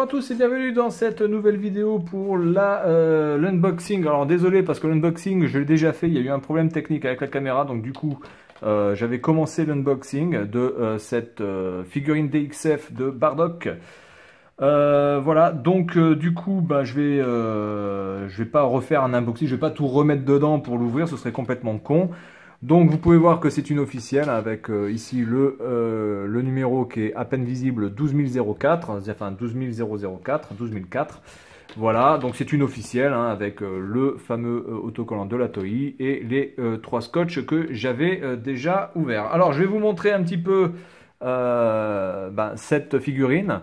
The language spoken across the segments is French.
Bonjour à tous et bienvenue dans cette nouvelle vidéo pour euh, l'unboxing. Alors désolé parce que l'unboxing je l'ai déjà fait, il y a eu un problème technique avec la caméra donc du coup euh, j'avais commencé l'unboxing de euh, cette figurine DXF de Bardock. voilà, donc du coup, bah, je vais, je vais pas refaire un unboxing, je vais pas tout remettre dedans pour l'ouvrir, ce serait complètement con. Donc vous pouvez voir que c'est une officielle avec euh, ici le, euh, le, numéro qui est à peine visible 12004, enfin 12004, Voilà, donc c'est une officielle hein, avec euh, le fameux autocollant de la Toei et les trois scotch que j'avais déjà ouverts. Alors je vais vous montrer un petit peu ben, cette figurine.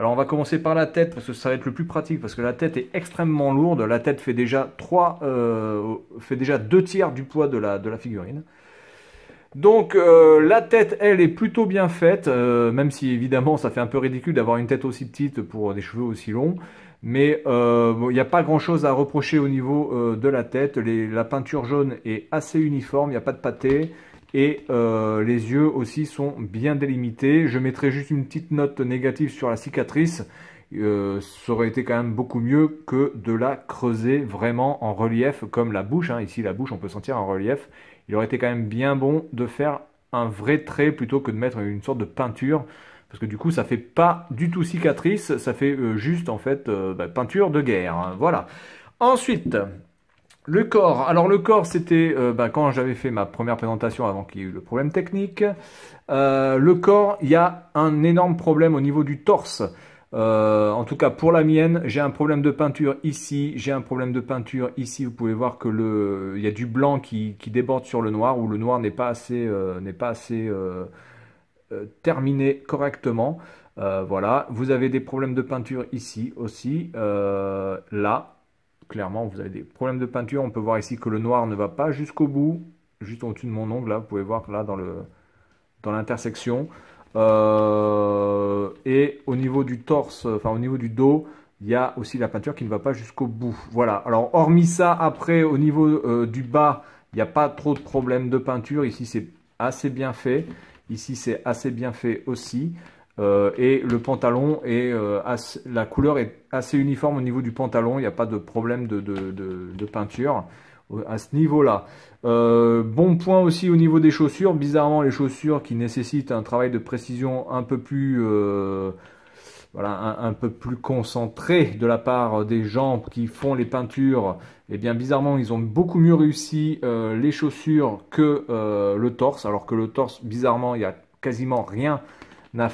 Alors on va commencer par la tête parce que ça va être le plus pratique parce que la tête est extrêmement lourde. La tête fait déjà, 3, euh, fait déjà 2 tiers du poids de la, figurine. Donc euh, la tête, elle, est plutôt bien faite, euh, même si évidemment ça fait un peu ridicule d'avoir une tête aussi petite pour des cheveux aussi longs. Mais il n'y a pas grand-chose à reprocher au niveau de la tête. la peinture jaune est assez uniforme, il n'y a pas de pâté et euh, les yeux aussi sont bien délimités. Je mettrai juste une petite note négative sur la cicatrice. Euh, ça aurait été quand même beaucoup mieux que de la creuser vraiment en relief comme la bouche. Hein. Ici la bouche on peut sentir en relief. Il aurait été quand même bien bon de faire un vrai trait plutôt que de mettre une sorte de peinture. Parce que du coup ça fait pas du tout cicatrice, ça fait euh, juste en fait bah, peinture de guerre. Hein. Voilà. Ensuite, le corps. Alors le corps, c'était euh, bah, quand j'avais fait ma première présentation avant qu'il y ait eu le problème technique. Euh, le corps, il y a un énorme problème au niveau du torse. Euh, en tout cas, pour la mienne, j'ai un problème de peinture ici, j'ai un problème de peinture ici. Vous pouvez voir que il y a du blanc qui, déborde sur le noir, ou le noir n'est pas assez, n'est pas assez terminé correctement. voilà. Vous avez des problèmes de peinture ici aussi, là clairement, vous avez des problèmes de peinture. On peut voir ici que le noir ne va pas jusqu'au bout, juste au-dessus de mon ongle. Là, vous pouvez voir là, dans l'intersection. Dans euh, et au niveau du torse, enfin au niveau du dos, il y a aussi la peinture qui ne va pas jusqu'au bout. Voilà. Alors, hormis ça, après, au niveau euh, du bas, il n'y a pas trop de problèmes de peinture. Ici, c'est assez bien fait. Ici, c'est assez bien fait aussi. Euh, et le pantalon est euh, la couleur est assez uniforme au niveau du pantalon, il n'y a pas de problème de, peinture euh, à ce niveau-là. bon point aussi au niveau des chaussures, bizarrement les chaussures qui nécessitent un travail de précision un peu plus voilà, un, peu plus concentré de la part des gens qui font les peintures, et eh bien bizarrement, ils ont beaucoup mieux réussi les chaussures que le torse, alors que le torse, bizarrement, il n'y a quasiment rien n'a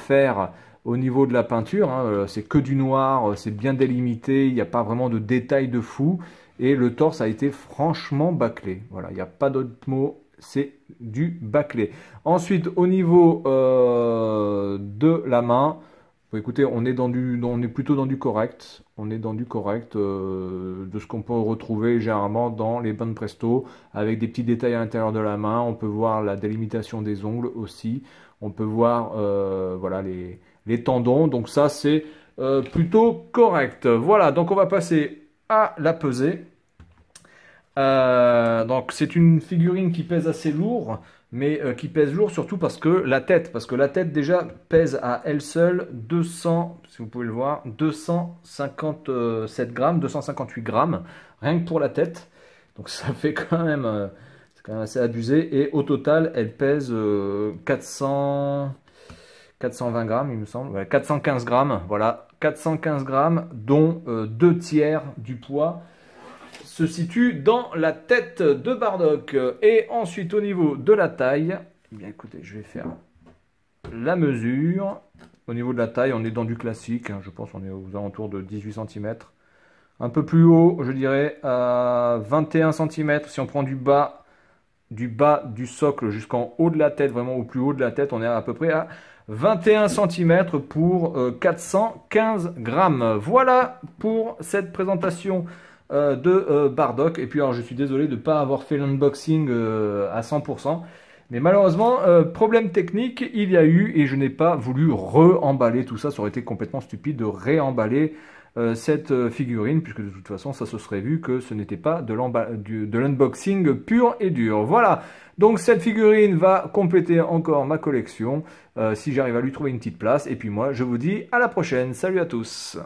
au niveau de la peinture. Hein, euh, c'est que du noir, euh, c'est bien délimité, il n'y a pas vraiment de détails de fou. Et le torse a été franchement bâclé. Voilà, il n'y a pas d'autre mot, c'est du bâclé. Ensuite, au niveau euh, de la main, écoutez, on est, plutôt dans du correct. On est dans du correct euh, de ce qu'on peut retrouver généralement dans les bandes presto, avec des petits détails à l'intérieur de la main. On peut voir la délimitation des ongles aussi. On peut voir euh, voilà, les, tendons. Donc ça, c'est euh, plutôt correct. Voilà, donc on va passer à la pesée. donc c'est une figurine qui pèse assez lourd mais euh, qui pèse lourd surtout parce que la tête, parce que la tête déjà pèse à elle seule 200, si vous pouvez le voir, 257 grammes, 258 grammes, rien que pour la tête. Donc ça fait quand même, euh, c'est quand même assez abusé. Et au total, elle pèse 400, euh, 420 grammes, il me semble, 415 grammes, voilà, 415 grammes, dont deux tiers du poids se situe dans la tête de Bardock. Et ensuite, au niveau de la taille, eh bien écoutez, je vais faire la mesure. Au niveau de la taille, on est dans du classique, hein. je pense on est aux alentours de 18 cm. Un peu plus haut, je dirais à 21 cm. Si on prend du bas, du bas du socle jusqu'en haut de la tête, vraiment au plus haut de la tête, on est à peu près à 21 cm pour 415 euh, grammes. Voilà pour cette présentation euh, de euh, Bardock. Et puis alors je suis désolé de ne pas avoir fait l'unboxing euh, à 100%. Mais malheureusement, problème technique, il y a eu et je n'ai pas voulu re-emballer tout ça. Ça aurait été complètement stupide de réemballer cette figurine, puisque de toute façon, ça se serait vu que ce n'était pas de l'unboxing pur et dur. Voilà, donc cette figurine va compléter encore ma collection, si j'arrive à lui trouver une petite place. Et puis moi, je vous dis à la prochaine. Salut à tous